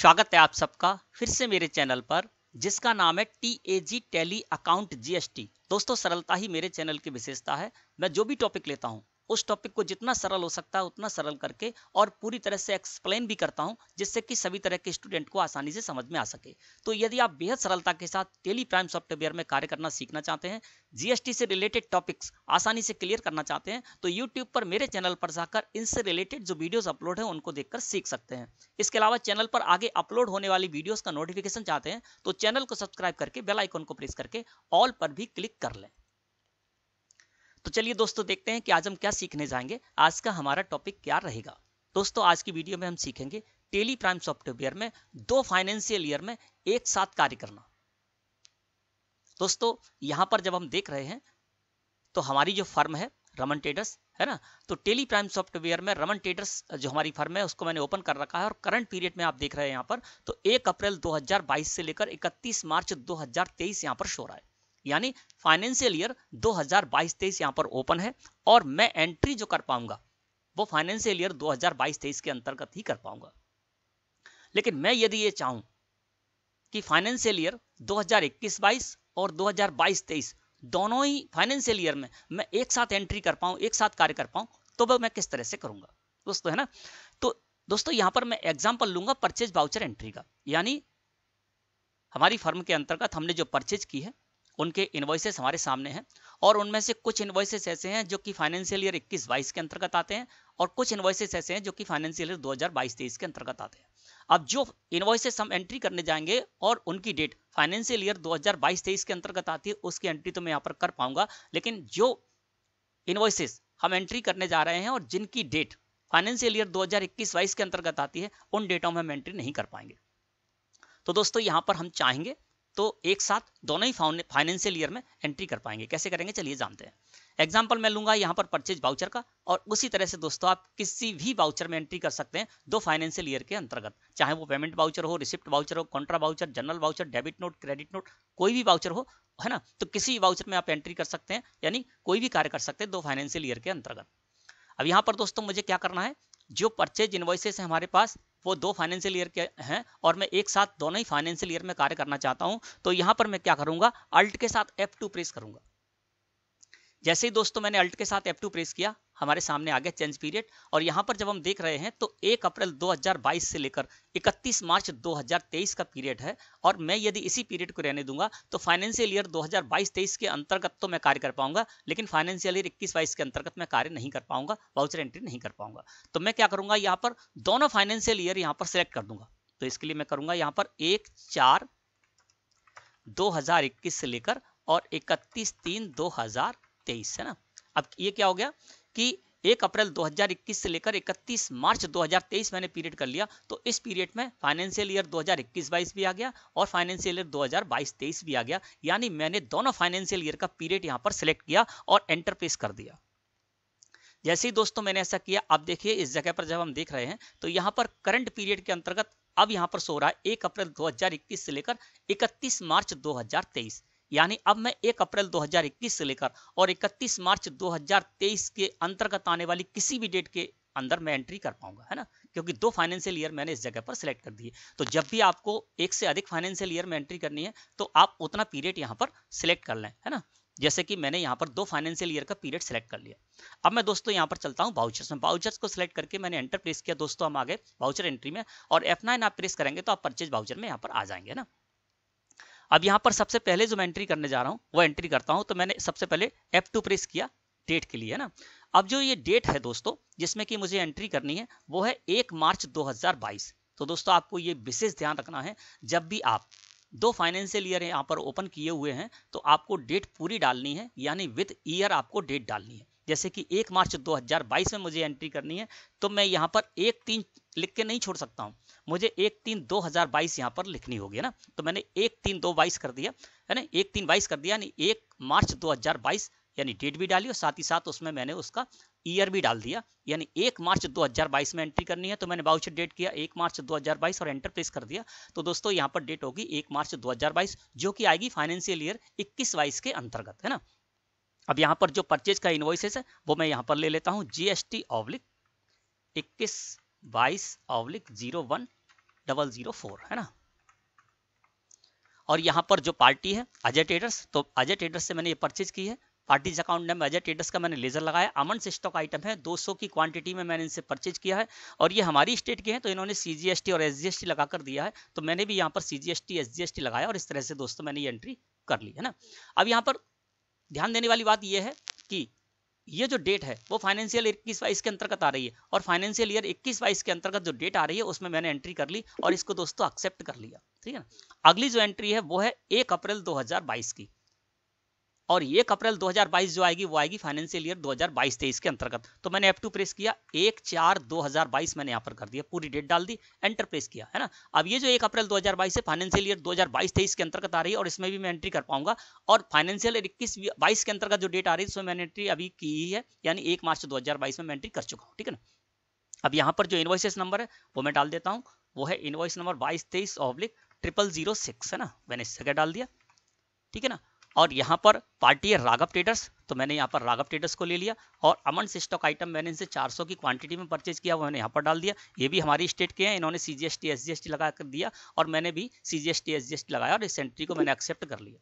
स्वागत है आप सबका फिर से मेरे चैनल पर जिसका नाम है T A G Tally account जी दोस्तों सरलता ही मेरे चैनल की विशेषता है मैं जो भी टॉपिक लेता हूँ उस टॉपिक को जितना सरल हो सकता है उतना सरल करके और पूरी तरह से एक्सप्लेन भी करता हूँ जिससे कि सभी तरह के स्टूडेंट को आसानी से समझ में आ सके तो यदि आप बेहद सरलता के साथ टेली प्राइम सॉफ्टवेयर में कार्य करना सीखना चाहते हैं जीएसटी से रिलेटेड टॉपिक्स आसानी से क्लियर करना चाहते हैं तो यूट्यूब पर मेरे चैनल पर जाकर इनसे रिलेटेड जो वीडियोज अपलोड है उनको देखकर सीख सकते हैं इसके अलावा चैनल पर आगे अपलोड होने वाली वीडियोज का नोटिफिकेशन चाहते हैं तो चैनल को सब्सक्राइब करके बेल को प्रेस करके ऑल पर भी क्लिक कर लें तो चलिए दोस्तों देखते हैं कि आज हम क्या सीखने जाएंगे आज का हमारा टॉपिक क्या रहेगा दोस्तों आज की वीडियो में हम सीखेंगे टेली प्राइम सॉफ्टवेयर में दो फाइनेंशियल ईयर में एक साथ कार्य करना दोस्तों यहां पर जब हम देख रहे हैं तो हमारी जो फर्म है रमन ट्रेडर्स है ना तो टेली प्राइम सॉफ्टवेयर में रमन ट्रेडर्स जो हमारी फर्म है उसको मैंने ओपन कर रखा है और करंट पीरियड में आप देख रहे हैं यहाँ पर तो 1 अप्रैल 2022 से लेकर 31 मार्च 2023 यहाँ पर शो रहा है यानी फाइनेंशियल ईयर 2022-23 यहां पर ओपन है और मैं एंट्री जो कर पाऊंगा वो फाइनेंशियल ईयर 2022-23 के अंतर्गत ही कर पाऊंगा लेकिन मैं यदि ये चाहूं कि फाइनेंशियल ईयर 2021-22 और 2022-23 दोनों ही फाइनेंशियल ईयर में मैं एक साथ एंट्री कर पाऊं एक साथ कार्य कर पाऊं तो वह मैं किस तरह से करूंगा दोस्तों है ना तो दोस्तों यहां पर मैं एग्जाम्पल लूंगा परचेज बाउचर एंट्री का यानी हमारी फर्म के अंतर्गत हमने जो परचेज की है उनके इन्वॉइसेस हमारे सामने हैं और उनमें से कुछ इन्वॉइसेस ऐसे हैं जो कि फाइनेंशियल ईयर इक्कीस बाईस के अंतर्गत आते हैं और कुछ इन्वॉइसेस ऐसे हैं जो कि फाइनेंशियल ईयर दो हज़ार के अंतर्गत आते हैं अब जो इन्वॉइसेस हम एंट्री करने जाएंगे और उनकी डेट फाइनेंशियल ईयर 2022-23 के अंतर्गत आती है उसकी एंट्री तो मैं यहाँ पर कर पाऊंगा लेकिन जो इन्वॉइसेस हम एंट्री करने जा रहे हैं और जिनकी डेट फाइनेंशियल ईयर दो हजार के अंतर्गत आती है उन डेटों में हम एंट्री नहीं कर पाएंगे तो दोस्तों यहाँ पर हम चाहेंगे तो एक साथ दोनों ही फाइनेंशियल ईयर में एंट्री कर पाएंगे कैसे करेंगे चलिए जानते हैं एग्जाम्पल मैं लूंगा यहाँ पर परचेज बाउचर का और उसी तरह से दोस्तों आप किसी भी बाउचर में एंट्री कर सकते हैं दो फाइनेंशियल ईयर के अंतर्गत चाहे वो पेमेंट बाउचर हो रिसिप्ट बाउचर हो contra voucher journal voucher debit note credit note कोई भी बाउचर हो है ना तो किसी बाउचर में आप एंट्री कर सकते हैं यानी कोई भी कार्य कर सकते हैं दो फाइनेंशियल ईयर के अंतर्गत अब यहाँ पर दोस्तों मुझे क्या करना है जो परचेज इन्वॉइसेस हमारे पास वो दो फाइनेंशियल ईयर के हैं और मैं एक साथ दोनों ही फाइनेंशियल ईयर में कार्य करना चाहता हूं तो यहां पर मैं क्या करूंगा अल्ट के साथ एफ टू प्रेस करूंगा जैसे ही दोस्तों मैंने अल्ट के साथ F2 प्रेस किया हमारे सामने आ गया चेंज पीरियड और यहाँ पर जब हम देख रहे हैं तो 1 अप्रैल 2022 से लेकर 31 मार्च 2023 का पीरियड है और मैं यदि इसी पीरियड को रहने दूंगा तो फाइनेंशियल ईयर 2022-23 के अंतर्गत तो मैं कार्य कर पाऊंगा लेकिन फाइनेंशियल ईयर 21-22 के अंतर्गत मैं कार्य नहीं कर पाऊंगा वाउचर एंट्री नहीं कर पाऊंगा तो मैं क्या करूंगा यहाँ पर दोनों फाइनेंशियल ईयर यहाँ पर सिलेक्ट कर दूंगा तो इसके लिए मैं करूंगा यहाँ पर एक चार दो से लेकर और इकतीस तीन दो तेईस है ना अब ये क्या हो गया कि एक अप्रैल 2021 से लेकर 31 मार्च 2023 मैंने पीरियड कर लिया तो इस पीरियड में फाइनेंशियल ईयर 2021-22 भी आ गया और फाइनेंशियल ईयर 2022-23 भी आ गया यानी मैंने दोनों फाइनेंशियल ईयर का पीरियड यहां पर सिलेक्ट किया और एंटर पेस कर दिया जैसे ही दोस्तों मैंने ऐसा किया आप देखिए इस जगह पर जब हम देख रहे हैं तो यहाँ पर करंट पीरियड के अंतर्गत अब यहाँ पर सो रहा है एक अप्रैल 2021 से लेकर 31 मार्च 2023 यानी अब मैं 1 अप्रैल 2021 से लेकर और 31 मार्च 2023 के अंतर्गत आने वाली किसी भी डेट के अंदर मैं एंट्री कर पाऊंगा है ना क्योंकि दो फाइनेंशियल ईयर मैंने इस जगह पर सिलेक्ट कर दिए तो जब भी आपको एक से अधिक फाइनेंशियल ईयर में एंट्री करनी है तो आप उतना पीरियड यहाँ पर सिलेक्ट कर लें है ना जैसे कि मैंने यहाँ पर दो फाइनेंशियल ईयर का पीरियड सेलेक्ट कर लिया अब मैं दोस्तों यहाँ पर चलता हूँ बाउचर्स में बाउचर्स को सिलेक्ट करके मैंने एंटर प्रेस किया दोस्तों हम आगे बाउचर एंट्री में और नाइन आप प्रेस करेंगे तो आप परचेज बाउचर में यहाँ पर आ जाएंगे ना अब यहाँ पर सबसे पहले जो मैं एंट्री करने जा रहा हूँ वो एंट्री करता हूँ तो मैंने सबसे पहले एफ टू प्रेस किया डेट के लिए है ना अब जो ये डेट है दोस्तों जिसमें कि मुझे एंट्री करनी है वो है एक मार्च 2022 तो दोस्तों आपको ये विशेष ध्यान रखना है जब भी आप दो फाइनेंशियल ईयर यहाँ पर ओपन किए हुए हैं तो आपको डेट पूरी डालनी है यानी विथ ईयर आपको डेट डालनी है जैसे कि एक मार्च 2022 में मुझे एंट्री करनी है तो मैं यहाँ पर एक तीन लिख के नहीं छोड़ सकता हूँ मुझे एक तीन दो हजार बाईस यहाँ पर लिखनी होगी ना तो मैंने एक तीन दो बाईस कर दिया है ना एक तीन बाईस कर दिया यानी एक मार्च दो हजार बाईस यानी डेट भी डाली और साथ ही साथ उसमें मैंने उसका ईयर भी डाल दिया यानी एक मार्च 2022 में एंट्री करनी है तो मैंने बाउचर डेट किया एक मार्च 2022 और एंटर प्रेस कर दिया तो दोस्तों यहाँ पर डेट होगी एक मार्च 2022 जो कि आएगी फाइनेंशियल ईयर इक्कीस बाईस के अंतर्गत है ना अब यहां पर जो परचेज का इन्वॉइसेस है वो मैं यहां पर ले लेता हूं जीएसटी ऑब्लिक इक्कीस बाईस oblique zero one double zero four है ना और यहां पर जो पार्टी है अजय ट्रेडर्स तो अजय ट्रेडर्स से मैंने ये परचेज की है party's account number Ajay Traders का मैंने लेजर लगाया अमन स्टॉक आइटम है 200 की क्वांटिटी में मैंने इनसे परचेज किया है और ये हमारी स्टेट के हैं तो इन्होंने सीजीएसटी और एसजीएसटी लगा कर दिया है तो मैंने भी यहाँ पर सीजीएसटी एसजीएसटी लगाया और इस तरह से दोस्तों मैंने ये एंट्री कर ली है ना अब यहाँ पर ध्यान देने वाली बात यह है कि ये जो डेट है वो फाइनेंशियल इक्कीस बाईस के अंतर्गत आ रही है और फाइनेंशियल ईयर इक्कीस बाईस के अंतर्गत जो डेट आ रही है उसमें मैंने एंट्री कर ली और इसको दोस्तों एक्सेप्ट कर लिया ठीक है ना अगली जो एंट्री है वो है एक अप्रैल 2022 की और एक अप्रैल 2022 जो आएगी वो आएगी फाइनेंशियल ईयर 2022-23 के अंतर्गत तो मैंने टू प्रेस किया एक चार 2022 मैंने यहाँ पर कर दिया पूरी डेट डाल दी एंटर प्रेस किया है ना अब ये जो एक अप्रैल 2022 से फाइनेंशियल ईयर 2022-23 के अंतर्गत आ रही है और इसमें भी मैं एंट्री कर पाऊंगा और फाइनेंशियल ईयर इक्कीस बाईस के अंतर्गत जो डेट आ रही है उसमें मैंने एंट्री अभी की है यानी एक मार्च दो में मैं एंट्री कर चुका हूँ ठीक है ना अब यहाँ पर जो इन्वॉइसेस नंबर है वो मैं डाल देता हूँ वो है इन्वॉइस नंबर बाईस तेईस ऑब्लिक ट्रिपल जीरो सिक्स है ना मैंने इससे डाल दिया ठीक है ना और यहाँ पर पार्टी है राघव ट्रेडर्स तो मैंने यहाँ पर राघव ट्रेडर्स को ले लिया और अमन स्टॉक आइटम मैंने इनसे 400 की क्वांटिटी में परचेज किया वो मैंने यहाँ पर डाल दिया ये भी हमारी स्टेट के हैं इन्होंने सी जी एस लगा कर दिया और मैंने भी सी जी एस लगाया और इस एंट्री को मैंने एक्सेप्ट कर लिया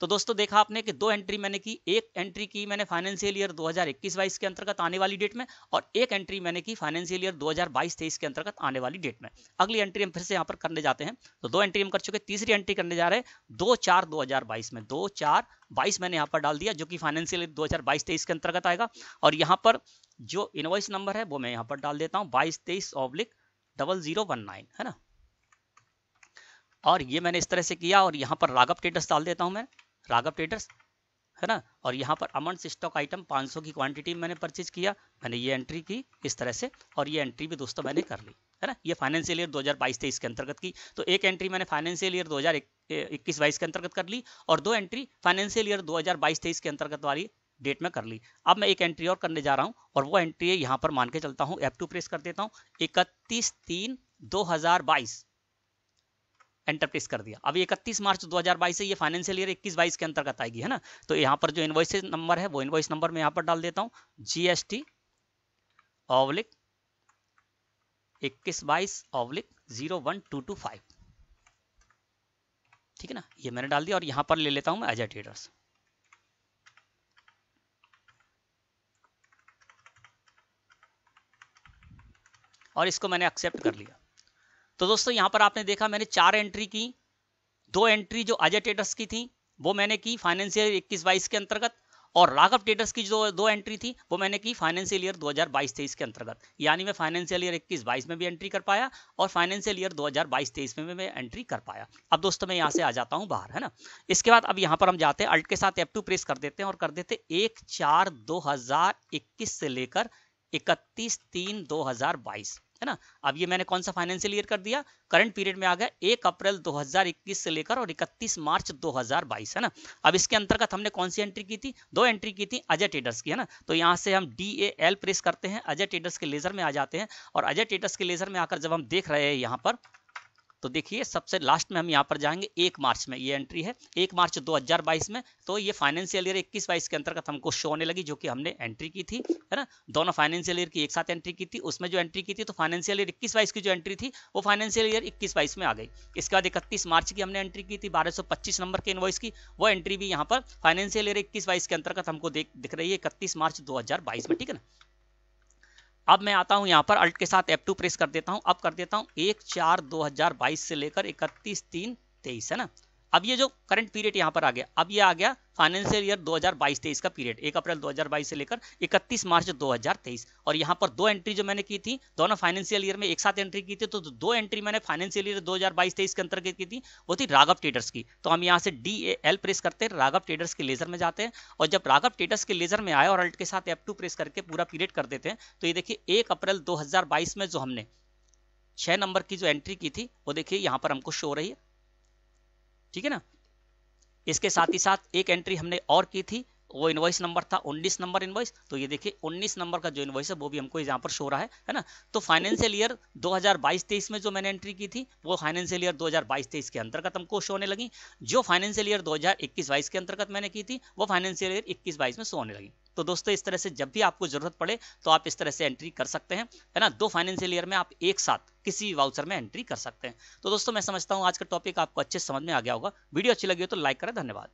तो दोस्तों देखा आपने कि दो एंट्री मैंने की एक एंट्री की मैंने फाइनेंशियल ईयर 2021-22 के अंतर्गत आने वाली डेट में और एक एंट्री मैंने की फाइनेंशियल ईयर 2022-23 के अंतर्गत आने वाली डेट में अगली एंट्री हम फिर से यहाँ पर करने जाते हैं तो दो एंट्री हम कर चुके तीसरी एंट्री करने जा रहे हैं दो चार दो में दो चार बाईस मैंने यहाँ पर डाल दिया जो कि फाइनेंशियल दो हजार बाईस तेईस के अंतर्गत आएगा और यहाँ पर जो इनवाइस नंबर है वो मैं यहाँ पर डाल देता हूँ बाईस तेईस oblique double zero one nine है ना और ये मैंने इस तरह से किया और यहाँ पर राघव स्टेटस डाल देता हूँ मैं राघव ट्रेडर्स है ना और यहाँ पर अमन स्टॉक आइटम 500 की क्वांटिटी में मैंने परचेज किया मैंने ये एंट्री की इस तरह से और ये एंट्री भी दोस्तों मैंने कर ली है ना ये फाइनेंशियल ईयर 2022-23 के अंतर्गत की तो एक एंट्री मैंने फाइनेंशियल ईयर 2021-22 के अंतर्गत कर ली और दो एंट्री फाइनेंशियल ईयर 2022-23 के अंतर्गत वाली डेट में कर ली अब मैं एक एंट्री और करने जा रहा हूँ और वो एंट्री यहाँ पर मान के चलता हूँ एप टू प्रेस कर देता हूँ इकतीस तीन दो हजार बाईस एंटरप्रेस कर दिया अब इकतीस मार्च 2022 है ये फाइनेंशियल ईयर इक्कीस बाईस के अंतर्गत आएगी है ना तो यहाँ पर जो इन्वॉइस नंबर है वो इन्वॉइस नंबर मैं यहाँ पर डाल देता हूँ जी एस टी ओवलिक इक्कीस बाईस oblique zero one two two five ठीक है ना ये मैंने डाल दिया और यहाँ पर ले लेता हूँ मैं अजय ट्रेडर्स और इसको मैंने एक्सेप्ट कर लिया तो दोस्तों यहां पर आपने देखा मैंने चार एंट्री की दो एंट्री जो अजय टेटर्स की थी वो मैंने की फाइनेंशियल इक्कीस बाईस के अंतर्गत और राघव टेटर्स की जो दो एंट्री थी वो मैंने की फाइनेंशियल ईयर 2022-23 के अंतर्गत यानी मैं फाइनेंशियल ईयर 21-22 में भी एंट्री कर पाया और फाइनेंशियल ईयर 2022-23 में भी मैं एंट्री कर पाया अब दोस्तों मैं यहाँ से आ जाता हूँ बाहर है ना इसके बाद अब यहाँ पर हम जाते हैं अल्ट के साथ एप टू प्रेस कर देते हैं और कर देते एक चार दो से लेकर इकतीस तीन दो है ना अब ये मैंने कौन सा फाइनेंशियल ईयर कर दिया करंट पीरियड में आ गया एक अप्रैल 2021 से लेकर और 31 मार्च 2022 है ना अब इसके अंतर्गत हमने कौन सी एंट्री की थी दो एंट्री की थी अजय टेडर्स की है ना तो यहाँ से हम डी ए एल प्रेस करते हैं अजय टेडर्स के लेजर में आ जाते हैं और अजय टेडर्स के लेजर में आकर जब हम देख रहे हैं यहाँ पर तो देखिए सबसे लास्ट में हम यहाँ पर जाएंगे एक मार्च में ये एंट्री है एक मार्च 2022 में तो ये फाइनेंशियल ईयर इक्कीस बाईस के अंतर्गत हमको शो होने लगी जो कि हमने एंट्री की थी है ना दोनों फाइनेंशियल ईयर की एक साथ एंट्री की थी उसमें जो एंट्री की थी तो फाइनेंशियल ईयर इक्कीस बाईस की जो एंट्री थी वो फाइनेंशियल ईयर इक्कीस बाईस में आ गई इसके बाद इकतीस मार्च की हमने एंट्री की थी बारह नंबर के इन्वॉइस की वो एंट्री भी यहाँ पर फाइनेंशियल ईयर इक्कीस बाईस के अंतर्गत हमको दिख रही है इकतीस मार्च दो में ठीक है ना अब मैं आता हूं यहां पर अल्ट के साथ F2 प्रेस कर देता हूं अब कर देता हूं एक चार बाईस से लेकर इकतीस तीन तेईस है ना अब ये जो करंट पीरियड यहाँ पर आ गया अब ये आ गया फाइनेंशियल ईयर 2022-23 का पीरियड 1 अप्रैल 2022 से लेकर 31 मार्च 2023 और यहाँ पर दो एंट्री जो मैंने की थी दोनों फाइनेंशियल ईयर में एक साथ एंट्री की थी तो दो एंट्री मैंने फाइनेंशियल ईयर 2022-23 के अंतर्गत की थी वो थी राघव ट्रेडर्स की तो हम यहाँ से डी ए एल प्रेस करते हैं राघव ट्रेडर्स के लेजर में जाते हैं और जब राघव ट्रेडर्स के लेजर में आए और अल्ट के साथ एफ प्रेस करके पूरा पीरियड कर देते हैं तो ये देखिए एक अप्रैल दो में जो हमने छह नंबर की जो एंट्री की थी वो देखिए यहाँ पर हमको शो रही है ठीक है ना इसके साथ ही साथ एक एंट्री हमने और की थी वो इनवॉइस नंबर था 19 नंबर इनवॉइस तो ये देखिए 19 नंबर का जो इनवॉइस है वो भी हमको यहाँ पर शो रहा है है ना तो फाइनेंशियल ईयर 2022-23 में जो मैंने एंट्री की थी वो फाइनेंशियल ईयर 2022-23 के अंतर्गत हमको शो होने लगी जो फाइनेंशियल ईयर 2021-22 के अंतर्गत मैंने की थी वो फाइनेंशियल ईयर 21-22 में शो होने लगी तो दोस्तों इस तरह से जब भी आपको जरूरत पड़े तो आप इस तरह से एंट्री कर सकते हैं है ना दो फाइनेंशियल ईयर में आप एक साथ किसी वाउचर में एंट्री कर सकते हैं तो दोस्तों मैं समझता हूँ आज का टॉपिक आपको अच्छे समझ में आ गया होगा वीडियो अच्छी लगी हो तो लाइक करें धन्यवाद